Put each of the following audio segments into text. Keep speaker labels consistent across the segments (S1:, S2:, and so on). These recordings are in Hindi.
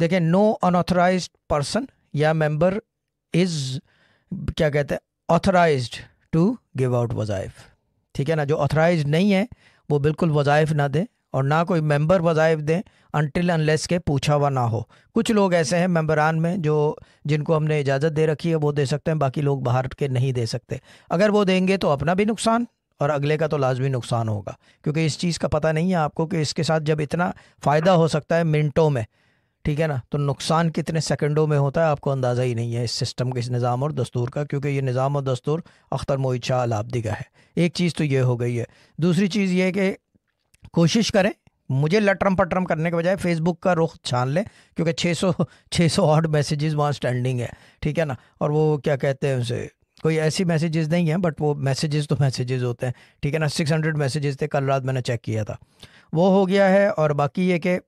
S1: देखें नो अनऑथराइज पर्सन या मेंबर इज क्या कहते हैं ऑथराइज टू गिव आउट वज़ाइफ ठीक है ना जो ऑथराइज नहीं है वो बिल्कुल वज़ाइफ ना दें और ना कोई मेंबर वज़ाइफ दें अनटिल अनलेस के पूछा हुआ ना हो कुछ लोग ऐसे हैं मेंबरान में जो जिनको हमने इजाज़त दे रखी है वो दे सकते हैं बाकी लोग बाहर के नहीं दे सकते अगर वो देंगे तो अपना भी नुकसान और अगले का तो लाजमी नुकसान होगा क्योंकि इस चीज़ का पता नहीं है आपको कि इसके साथ जब इतना फ़ायदा हो सकता है मिनटों में ठीक है ना तो नुकसान कितने सेकंडों में होता है आपको अंदाज़ा ही नहीं है इस सिस्टम के इस निज़ाम और दस्तूर का क्योंकि ये निज़ाम और दस्तूर अख्तर मोई शाह लाभदी का है एक चीज़ तो ये हो गई है दूसरी चीज़ ये है कि कोशिश करें मुझे लटरम पटरम करने के बजाय फेसबुक का रुख छान लें क्योंकि 600 600 आठ मैसेजेस वहाँ स्टैंडिंग है ठीक है ना और वो क्या कहते हैं उसे कोई ऐसी मैसेजेस नहीं है बट वो मैसेजेस तो मैसेजेस होते हैं ठीक है ना 600 मैसेजेस थे कल रात मैंने चेक किया था वो हो गया है और बाकी ये कि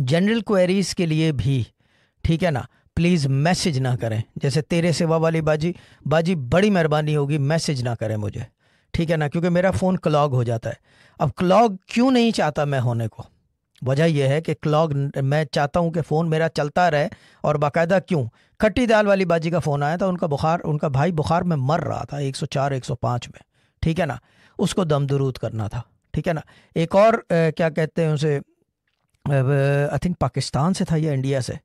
S1: जनरल क्वेरीज के लिए भी ठीक है ना प्लीज़ मैसेज ना करें जैसे तेरे सेवा वाली बाजी बाजी बड़ी मेहरबानी होगी मैसेज ना करें मुझे ठीक है ना क्योंकि मेरा फ़ोन क्लॉग हो जाता है अब क्लॉग क्यों नहीं चाहता मैं होने को वजह यह है कि क्लॉग मैं चाहता हूं कि फ़ोन मेरा चलता रहे और बाकायदा क्यों खट्टी दाल वाली बाजी का फ़ोन आया था उनका बुखार उनका भाई बुखार में मर रहा था 104 105 में ठीक है ना उसको दम दरूद करना था ठीक है ना एक और ए, क्या कहते हैं उसे आई थिंक पाकिस्तान से था या इंडिया से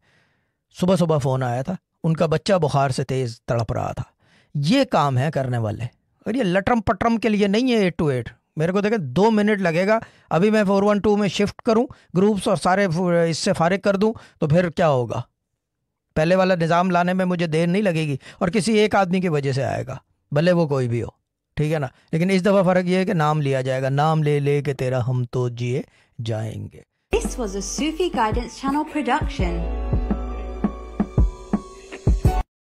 S1: सुबह सुबह फ़ोन आया था उनका बच्चा बुखार से तेज़ तड़प रहा था ये काम है करने वाले और ये लटरम पटरम के लिए नहीं है एट टू एट मेरे को देखें तो दो मिनट लगेगा अभी मैं फोर वन टू में शिफ्ट करूं ग्रुप्स और सारे इससे फारिग कर दूं तो फिर क्या होगा पहले वाला निज़ाम लाने में मुझे देर नहीं लगेगी और किसी एक आदमी की वजह से आएगा भले वो कोई भी हो ठीक है ना लेकिन इस दफ़ा फ़र्क ये है कि नाम लिया जाएगा नाम ले ले के तेरा हम तो जिए जाएंगे This was a Sufi Guidance Channel production.